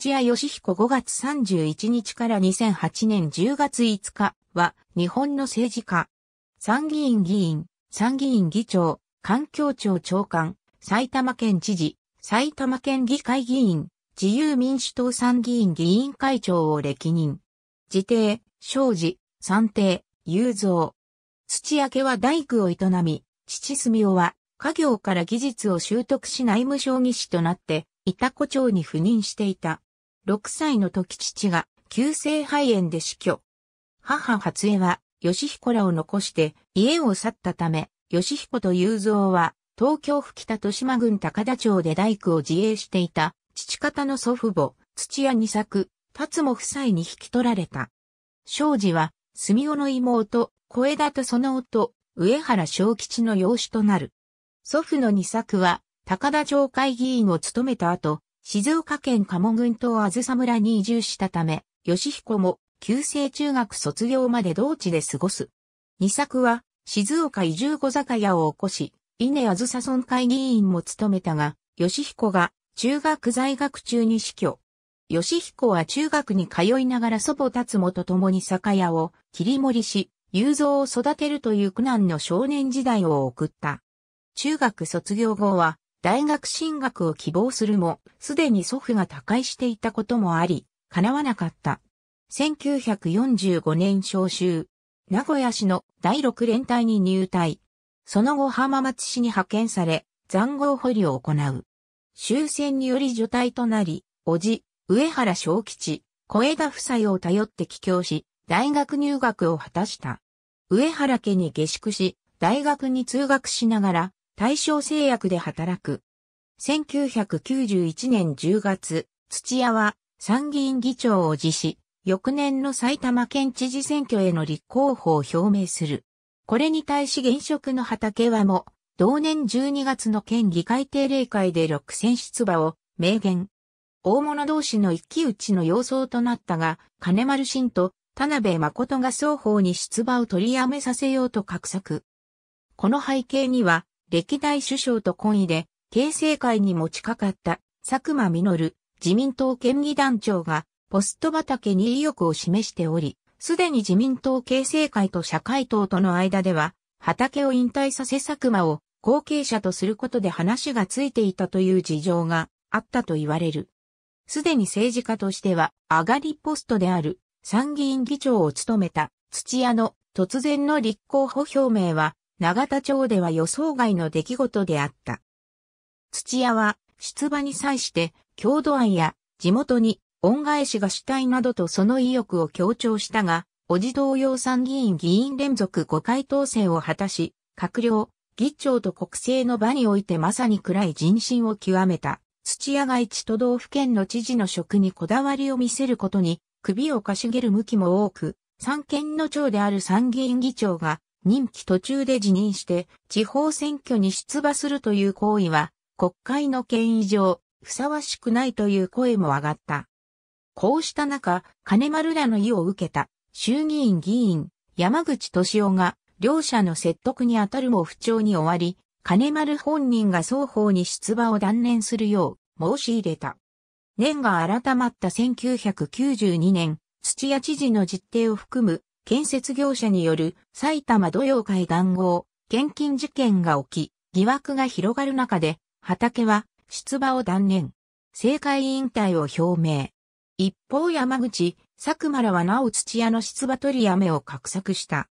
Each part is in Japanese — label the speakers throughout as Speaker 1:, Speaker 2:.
Speaker 1: 土屋義彦5月31日から2008年10月5日は日本の政治家。参議院議員、参議院議長、環境庁長官、埼玉県知事、埼玉県議会議員、自由民主党参議院議員会長を歴任。自邸、庄司、参邸、雄造。土屋家は大工を営み、父住夫は家業から技術を習得し内務省議士となって、いた子町に赴任していた。6歳の時父が急性肺炎で死去。母初江は義彦らを残して家を去ったため、義彦と雄三は東京府北豊島郡高田町で大工を自営していた父方の祖父母、土屋二作、辰も夫妻に引き取られた。庄司は、住夫の妹、小枝とその夫、上原正吉の養子となる。祖父の二作は、高田町会議員を務めた後、静岡県鴨郡島あずさ村に移住したため、吉彦も旧制中学卒業まで同地で過ごす。二作は静岡移住小酒屋を起こし、稲あずさ村会議員も務めたが、吉彦が中学在学中に死去。吉彦は中学に通いながら祖母達もと共に酒屋を切り盛りし、雄三を育てるという苦難の少年時代を送った。中学卒業後は大学進学を希望するも、すでに祖父が他界していたこともあり、叶わなかった。1945年召集。名古屋市の第六連隊に入隊。その後浜松市に派遣され、残壕掘りを行う。終戦により除隊となり、叔父、上原昭吉、小枝夫妻を頼って帰郷し、大学入学を果たした。上原家に下宿し、大学に通学しながら、大正製薬で働く。1991年10月、土屋は参議院議長を辞し、翌年の埼玉県知事選挙への立候補を表明する。これに対し現職の畑はも、同年12月の県議会定例会で6選出馬を明言。大物同士の一騎打ちの様相となったが、金丸信と田辺誠が双方に出馬を取りやめさせようと画策。この背景には、歴代首相と懇意で、形成会に持ちかかった佐久間実、自民党県議団長が、ポスト畑に意欲を示しており、すでに自民党形成会と社会党との間では、畑を引退させ佐久間を後継者とすることで話がついていたという事情があったと言われる。すでに政治家としては上がりポストである参議院議長を務めた土屋の突然の立候補表明は長田町では予想外の出来事であった。土屋は出馬に際して郷土愛や地元に恩返しがしたいなどとその意欲を強調したが、おじ同様参議院議員連続5回当選を果たし、閣僚、議長と国政の場においてまさに暗い人心を極めた。土屋が一都道府県の知事の職にこだわりを見せることに首をかしげる向きも多く、三県の長である参議院議長が任期途中で辞任して地方選挙に出馬するという行為は国会の権威上ふさわしくないという声も上がった。こうした中、金丸らの意を受けた衆議院議員山口敏夫が両者の説得にあたるも不調に終わり、金丸本人が双方に出馬を断念するよう申し入れた。年が改まった1992年、土屋知事の実定を含む建設業者による埼玉土曜会談合、献金事件が起き、疑惑が広がる中で、畑は出馬を断念。政界引退を表明。一方山口、佐久間らはなお土屋の出馬取りやめを画策した。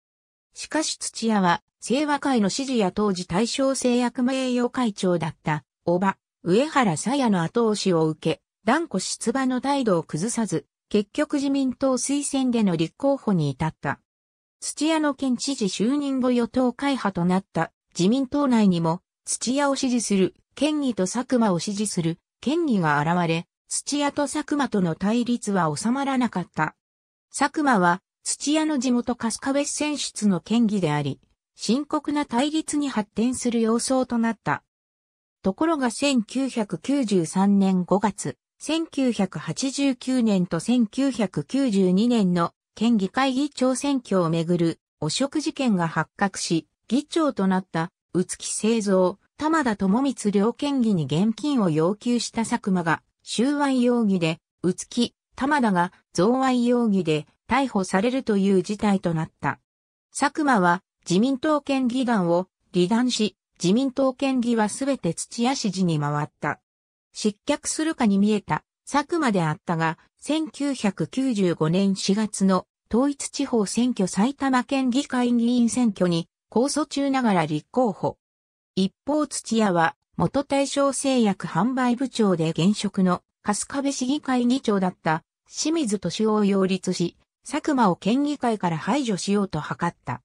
Speaker 1: しかし土屋は、清和会の支持や当時大正製薬名誉会長だった、おば、上原さやの後押しを受け、断固出馬の態度を崩さず、結局自民党推薦での立候補に至った。土屋の県知事就任後与党会派となった自民党内にも土屋を支持する県議と佐久間を支持する県議が現れ、土屋と佐久間との対立は収まらなかった。佐久間は土屋の地元カスカベ選出の県議であり、深刻な対立に発展する様相となった。ところが1993年5月、1989年と1992年の県議会議長選挙をめぐる汚職事件が発覚し、議長となった宇月製造、玉田智光両県議に現金を要求した佐久間が、収賄容疑で、宇月、玉田が贈賄容疑で逮捕されるという事態となった。佐久間は自民党県議団を離団し、自民党県議はすべて土屋市議に回った。失脚するかに見えた佐久間であったが、1995年4月の統一地方選挙埼玉県議会議員選挙に控訴中ながら立候補。一方土屋は元大正製薬販売部長で現職の春日部市議会議長だった清水敏夫を擁立し、佐久間を県議会から排除しようと図った。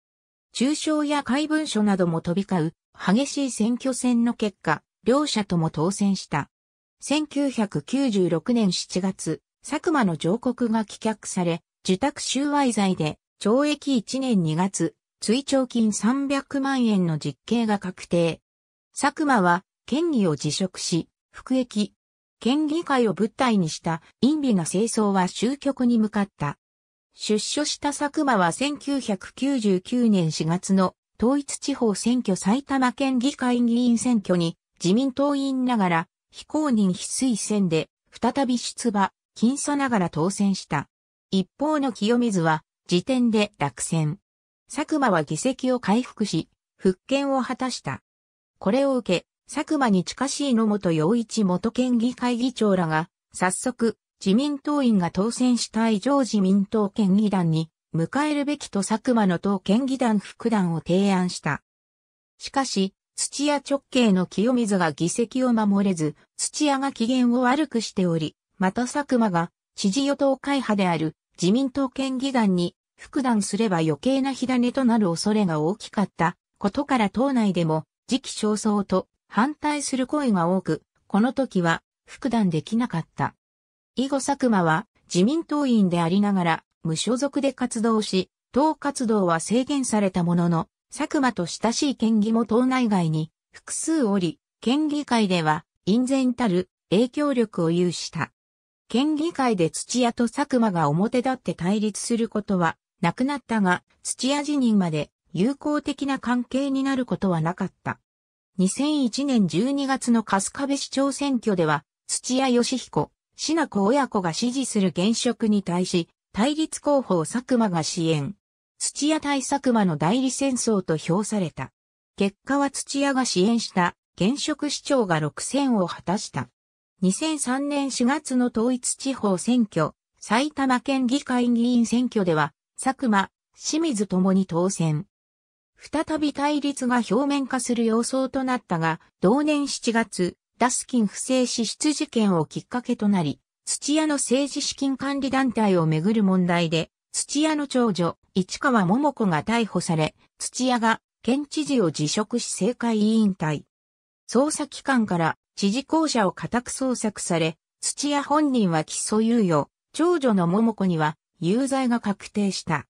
Speaker 1: 中傷や怪文書なども飛び交う激しい選挙戦の結果、両者とも当選した。1996年7月、佐久間の上告が棄却され、受託収賄罪で懲役1年2月、追徴金300万円の実刑が確定。佐久間は県議を辞職し、服役。県議会を物体にした陰備な清掃は終局に向かった。出所した佐久間は1999年4月の統一地方選挙埼玉県議会議員選挙に自民党員ながら非公認非推薦で、再び出馬、僅差ながら当選した。一方の清水は、時点で落選。佐久間は議席を回復し、復権を果たした。これを受け、佐久間に近しい野本洋一元県議会議長らが、早速、自民党員が当選した以上自民党県議団に、迎えるべきと佐久間の党県議団副団を提案した。しかし、土屋直系の清水が議席を守れず、土屋が機嫌を悪くしており、また佐久間が知事与党会派である自民党県議団に復団すれば余計な火種となる恐れが大きかったことから党内でも時期尚早と反対する声が多く、この時は復団できなかった。以後佐久間は自民党員でありながら無所属で活動し、党活動は制限されたものの、佐久間と親しい県議も党内外に複数おり、県議会では、隠然たる影響力を有した。県議会で土屋と佐久間が表立って対立することはなくなったが、土屋辞任まで友好的な関係になることはなかった。2001年12月の春日部市長選挙では、土屋義彦、品子親子が支持する現職に対し、対立候補を佐久間が支援。土屋対佐久間の代理戦争と評された。結果は土屋が支援した現職市長が6選を果たした。2003年4月の統一地方選挙、埼玉県議会議員選挙では、佐久間、清水ともに当選。再び対立が表面化する様相となったが、同年7月、ダスキン不正支出事件をきっかけとなり、土屋の政治資金管理団体をめぐる問題で、土屋の長女、市川桃子が逮捕され、土屋が県知事を辞職し政界委員会。捜査機関から知事公舎を家宅捜索され、土屋本人は起訴猶予、長女の桃子には有罪が確定した。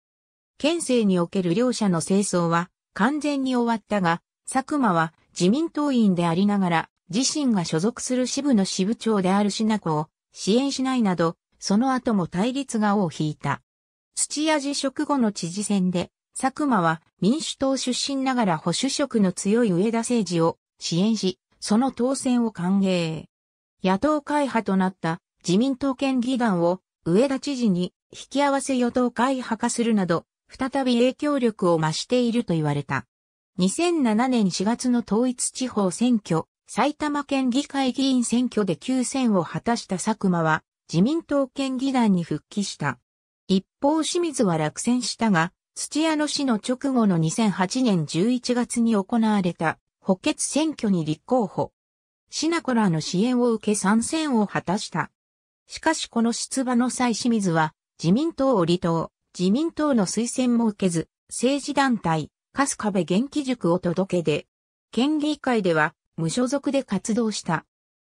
Speaker 1: 県政における両者の清掃は完全に終わったが、佐久間は自民党員でありながら、自身が所属する支部の支部長である品子を支援しないなど、その後も対立が尾を引いた。土屋辞職後の知事選で、佐久間は民主党出身ながら保守色の強い上田政治を支援し、その当選を歓迎。野党会派となった自民党県議団を上田知事に引き合わせ与党会派化するなど、再び影響力を増していると言われた。2007年4月の統一地方選挙、埼玉県議会議員選挙で9選を果たした佐久間は自民党県議団に復帰した。一方清水は落選したが、土屋の死の直後の2008年11月に行われた補欠選挙に立候補。シナコラの支援を受け参戦を果たした。しかしこの出馬の際清水は自民党を離党、自民党の推薦も受けず、政治団体、スカベ元気塾を届けで、県議会では無所属で活動した。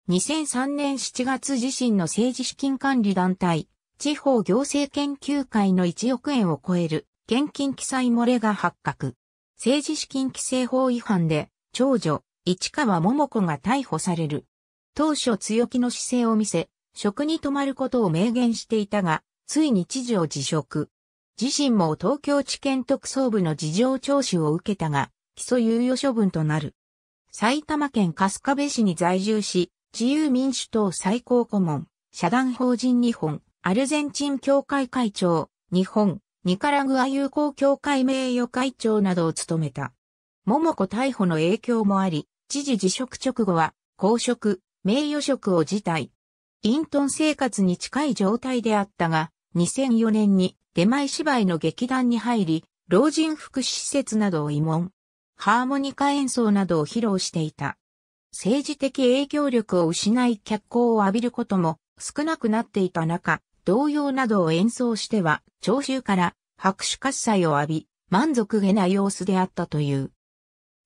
Speaker 1: 2003年7月自身の政治資金管理団体、地方行政研究会の1億円を超える現金記載漏れが発覚。政治資金規正法違反で、長女、市川桃子が逮捕される。当初強気の姿勢を見せ、職に泊まることを明言していたが、ついに知事を辞職。自身も東京地検特捜部の事情聴取を受けたが、基礎猶予処分となる。埼玉県春日部市に在住し、自由民主党最高顧問、社団法人日本アルゼンチン協会会長、日本、ニカラグア友好協会名誉会長などを務めた。桃子逮捕の影響もあり、知事辞職直後は、公職、名誉職を辞退。隠遁生活に近い状態であったが、2004年に出前芝居の劇団に入り、老人福祉施設などを慰問。ハーモニカ演奏などを披露していた。政治的影響力を失い脚光を浴びることも少なくなっていた中、童謡などを演奏しては、聴衆から拍手喝采を浴び、満足げな様子であったという。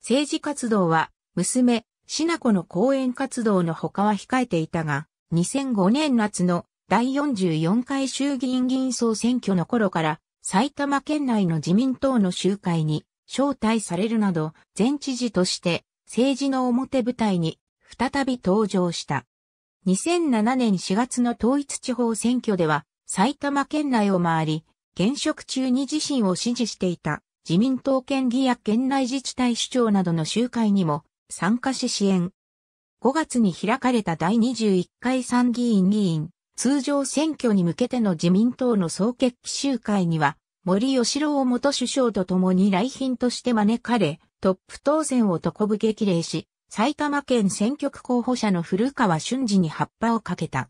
Speaker 1: 政治活動は、娘、シナコの講演活動の他は控えていたが、2005年夏の第44回衆議院議員総選挙の頃から、埼玉県内の自民党の集会に招待されるなど、前知事として政治の表舞台に再び登場した。2007年4月の統一地方選挙では埼玉県内を回り、現職中に自身を支持していた自民党県議や県内自治体首長などの集会にも参加し支援。5月に開かれた第21回参議院議員通常選挙に向けての自民党の総決起集会には森吉郎元首相と共に来賓として招かれ、トップ当選をとこぶ激励し、埼玉県選挙区候補者の古川俊二に葉っぱをかけた。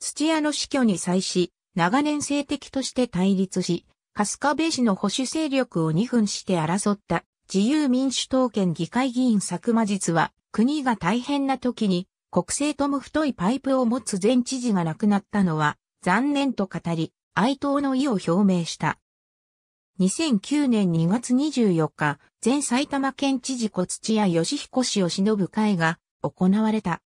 Speaker 1: 土屋の死去に際し、長年政敵として対立し、春日部市の保守勢力を二分して争った自由民主党県議会議員佐久間実は、国が大変な時に国政とも太いパイプを持つ前知事が亡くなったのは残念と語り、哀悼の意を表明した。2009年2月24日、前埼玉県知事小土屋義彦氏を忍ぶ会が行われた。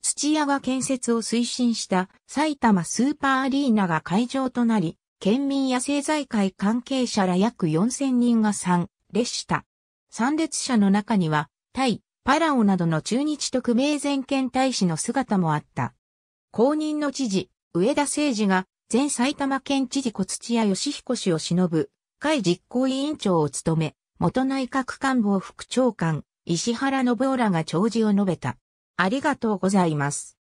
Speaker 1: 土屋が建設を推進した埼玉スーパーアリーナが会場となり、県民や政財界関係者ら約4000人が参列した。参列者の中には、タイ、パラオなどの中日特命全権大使の姿もあった。公認の知事、上田誠二が、前埼玉県知事小土屋義彦氏を忍ぶ会実行委員長を務め、元内閣官房副長官、石原信夫らが弔辞を述べた。ありがとうございます。